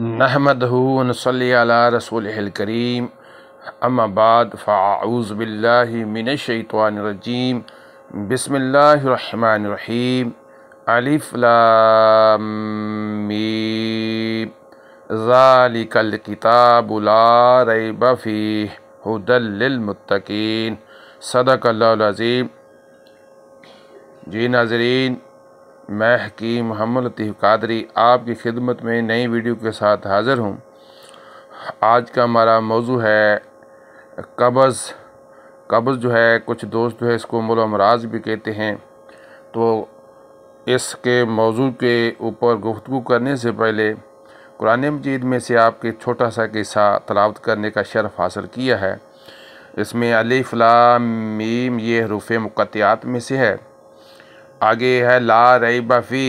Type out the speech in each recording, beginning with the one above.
नहमदून नहमदूनसला रसूल करीम अम्माबाद फ़ाऊज़बिल्लिनशैतवानरजीम बसमीम अलिफ़लामिकल किताबुला रबफ़ी हदलमतकीन सदक अज़ीम जी नाजरीन मैं हकीम मोहम्मद लतीफ़ कादरी आपकी खिदमत में नई वीडियो के साथ हाज़िर हूँ आज का हमारा मौजू है कब्ज़ कब्ज़ जो है कुछ दोस्त जो है इसको मुल अमराज भी कहते हैं तो इसके मौजू के ऊपर गुफ्तु करने से पहले कुरान मजीद में से आपके छोटा सा किस्सा तलावत करने का शर्फ हासिल किया है इसमें अली मीम ये हरूफ मुक़त्यात में से है आगे है ला रही बफ़ी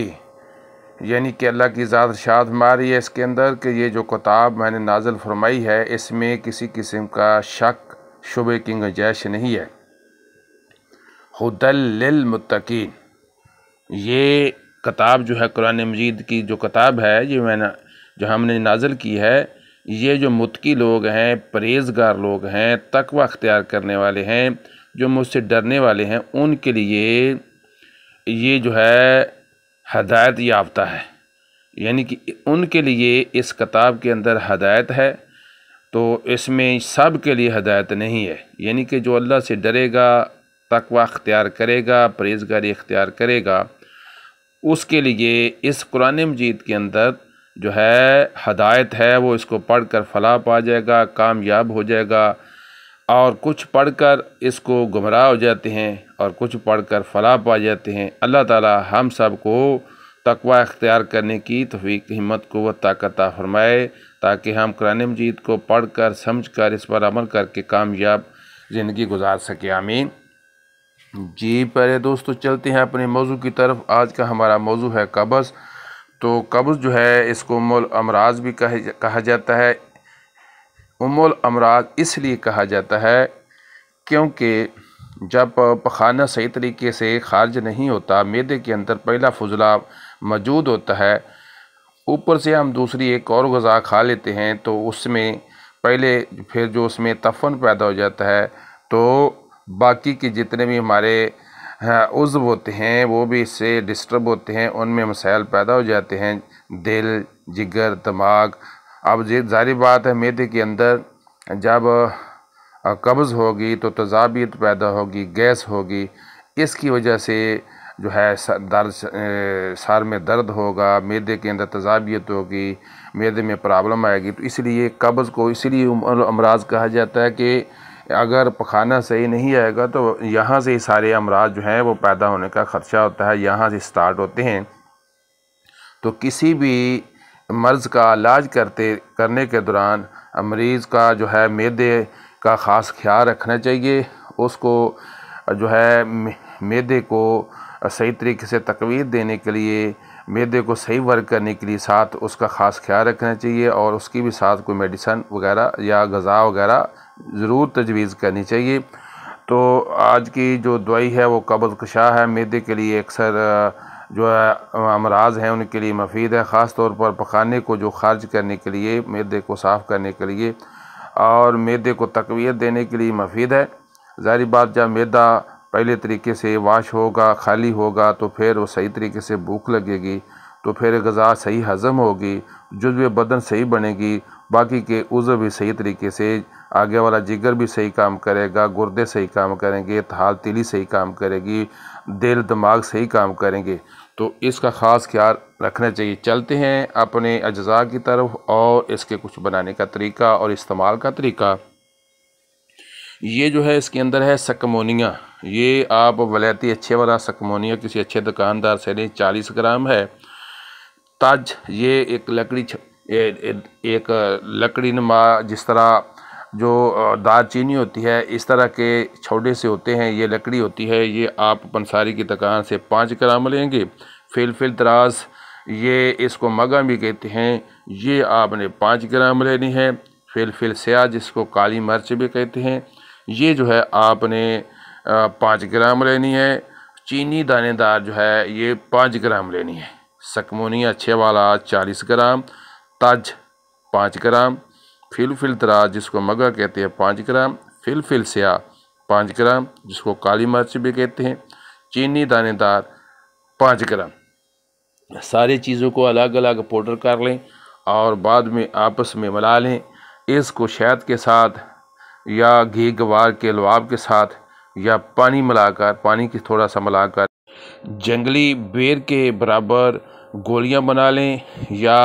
यानी कि अल्लाह की ज़ात शाद मारी है इसके अंदर कि ये जो किताब मैंने नाजल फरमाई है इसमें किसी किस्म का शक शुबे की गुंजाइश नहीं है हदल मतकीन ये किताब जो है कुरान मजीद की जो किताब है ये मैंने जो हमने नाजल की है ये जो मुतकी लोग हैं परहेजगार लोग हैं तकवा अख्तियार करने वाले हैं जो मुझसे डरने वाले हैं उनके लिए ये जो है हदायत याफ्ता है यानी कि उनके लिए इस किताब के अंदर हदायत है तो इसमें सब के लिए हदायत नहीं है यानी कि जो अल्लाह से डरेगा तकवा अख्तियार करेगा परहेजगारी अख्तियार करेगा उसके लिए इस कुरान मजीद के अंदर जो है हदायत है वो इसको पढ़ कर फलाह पा जाएगा कामयाब हो जाएगा और कुछ पढ़कर इसको गुमराह हो जाते हैं और कुछ पढ़कर फलाह पा जाते हैं अल्लाह ताला हम सब को तकवा अख्तियार करने की तफीक हिम्मत को व ताकता फरमाए ताकि हम कुरान मजीद को पढ़ कर समझ कर इस पर अमल करके कामयाब ज़िंदगी गुजार सके आमीन जी पहले दोस्तों चलते हैं अपने मौजू की तरफ आज का हमारा मौजू है कब्ज़ तो कब्ज़ जो है इसको मोल अमराज भी कहा जाता है उमुल अमराज इसलिए कहा जाता है क्योंकि जब पखाना सही तरीके से खारिज नहीं होता मैदे के अंदर पहला फजला मौजूद होता है ऊपर से हम दूसरी एक और गज़ा खा लेते हैं तो उसमें पहले फिर जो उसमें तफन पैदा हो जाता है तो बाकी के जितने भी हमारे हाँ, उज्व होते हैं वो भी इससे डिस्टर्ब होते हैं उनमें मसाइल पैदा हो जाते हैं दिल जिगर दिमाग अब जारी बात है मेदे के अंदर जब कब्ज़ होगी तो तजाबीत पैदा होगी गैस होगी इसकी वजह से जो है दर्द सार में दर्द होगा मेदे के अंदर तजाबीत होगी मेदे में प्रॉब्लम आएगी तो इसलिए कब्ज़ को इसलिए अमराज कहा जाता है कि अगर पखाना सही नहीं आएगा तो यहाँ से ही सारे अमराज जो हैं वो पैदा होने का ख़र्चा होता है यहाँ से स्टार्ट होते हैं तो किसी भी मर्ज़ का इलाज करते करने के दौरान मरीज़ का जो है मैदे का ख़ास ख्याल रखना चाहिए उसको जो है मैदे को सही तरीके से तकवीर देने के लिए मैदे को सही वर्क करने के लिए साथ उसका ख़ास ख्याल रखना चाहिए और उसकी भी साथ कोई मेडिसन वगैरह या गज़ा वगैरह ज़रूर तजवीज़ करनी चाहिए तो आज की जो दवाई है वो कबल कशा है मैदे के लिए अक्सर जो अमराज हैं उनके लिए मफीद है ख़ास तौर पर पखाने को जो खार्ज करने के लिए मैदे को साफ़ करने के लिए और मैदे को तकवीत देने के लिए मफीद है ज़ाहरी बात जब मैदा पहले तरीके से वाश होगा खाली होगा तो फिर वो सही तरीके से भूख लगेगी तो फिर गज़ा सही हज़म होगी जुजव बदन सही बनेगी बाकी के उज़ भी सही तरीके से आगे वाला जिगर भी सही काम करेगा गुर्दे सही काम करेंगे थाल तिली सही काम करेगी दिल दिमाग सही काम करेंगे तो इसका ख़ास ख्याल रखना चाहिए चलते हैं अपने अज्जा की तरफ और इसके कुछ बनाने का तरीका और इस्तेमाल का तरीका ये जो है इसके अंदर है सकमोनिया ये आप वलैती अच्छे वाला सकमोनिया किसी अच्छे दुकानदार से लें चालीस ग्राम है ताज ये एक लकड़ी एक लकड़ी नुमा जिस तरह जो चीनी होती है इस तरह के छोटे से होते हैं ये लकड़ी होती है ये आप पंसारी की दुकान से पाँच ग्राम लेंगे फिल फिल दराज ये इसको मगा भी कहते हैं ये आपने पाँच ग्राम लेनी है फिल फिल स्या जिसको काली मिर्च भी कहते हैं ये जो है आपने पाँच ग्राम लेनी है चीनी दानेदार जो है ये पाँच ग्राम लेनी है सकमोनिया छः वाला चालीस ग्राम ताज पाँच ग्राम फिलफिल तराज जिसको मगा कहते हैं पाँच ग्राम फिलफिल स्या पाँच ग्राम जिसको काली मिर्च भी कहते हैं चीनी दानेदार पाँच ग्राम सारी चीज़ों को अलग अलग पाउडर कर लें और बाद में आपस में मिला लें इसको शहद के साथ या घी गवार के लवाब के साथ या पानी मिलाकर पानी की थोड़ा सा मिलाकर जंगली बेर के बराबर गोलियां बना लें या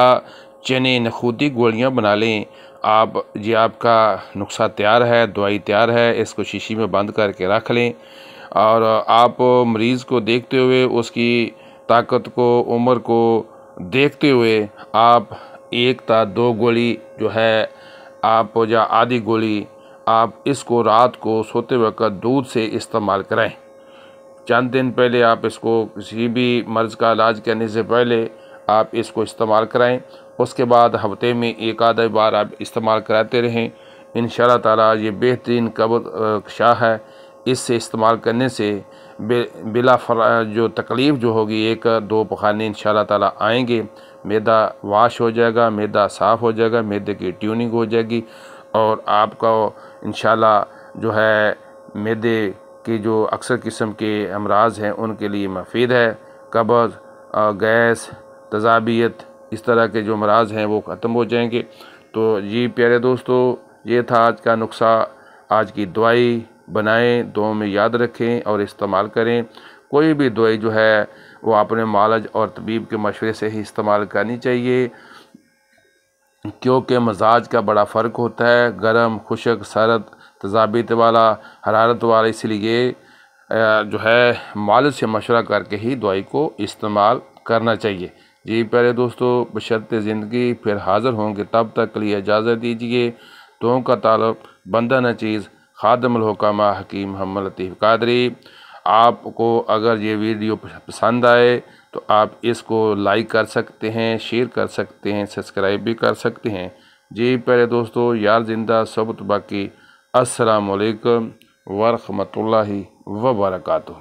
चने नखूदी गोलियां बना लें आप ये आपका नुस्खा तैयार है दवाई तैयार है इसको शीशी में बंद करके रख लें और आप मरीज़ को देखते हुए उसकी ताकत को उम्र को देखते हुए आप एक ता दो गोली जो है आप या आधी गोली आप इसको रात को सोते वक्त दूध से इस्तेमाल करें चंद दिन पहले आप इसको किसी भी मर्ज़ का इलाज करने से पहले आप इसको इस्तेमाल कराएं उसके बाद हफ्ते में एक आधा बार आप इस्तेमाल कराते रहें इन ताला ये बेहतरीन कब्र शाह है इससे इस्तेमाल करने से बिला फरा जो तकलीफ़ जो होगी एक दो पखाने इन ताला आएंगे मैदा वाश हो जाएगा मैदा साफ़ हो जाएगा मैदे की ट्यूनिंग हो जाएगी और आपका इन जो है मैदे कि जो अक्सर किस्म के अमराज हैं उनके लिए मफीद है कबज गैस तजाबियत इस तरह के जो अमराज हैं वो ख़त्म हो जाएंगे तो जी प्यारे दोस्तों ये था आज का नुस्खा आज की दवाई बनाएं दो में याद रखें और इस्तेमाल करें कोई भी दवाई जो है वो अपने मालज और तबीब के मशवरे से ही इस्तेमाल करनी चाहिए क्योंकि मजाज का बड़ा फ़र्क होता है गर्म खुशक सरद तजाबीत वाला हरारत वाला इसलिए जो है माल से मशवरा करके ही दवाई को इस्तेमाल करना चाहिए जी प्यारे दोस्तों बशरत ज़िंदगी फिर हाज़िर होंगे तब तक के लिए इजाज़त दीजिए तो का तालब बंदा न चीज़ खादमलहकामा हकीम हम लतीफ़ कादरी आपको अगर ये वीडियो पसंद आए तो आप इसको लाइक कर सकते हैं शेयर कर सकते हैं सब्सक्राइब भी कर सकते हैं जी प्यारे दोस्तों यार जिंदा सबुत बाकी असलकम वरहमल वबरकू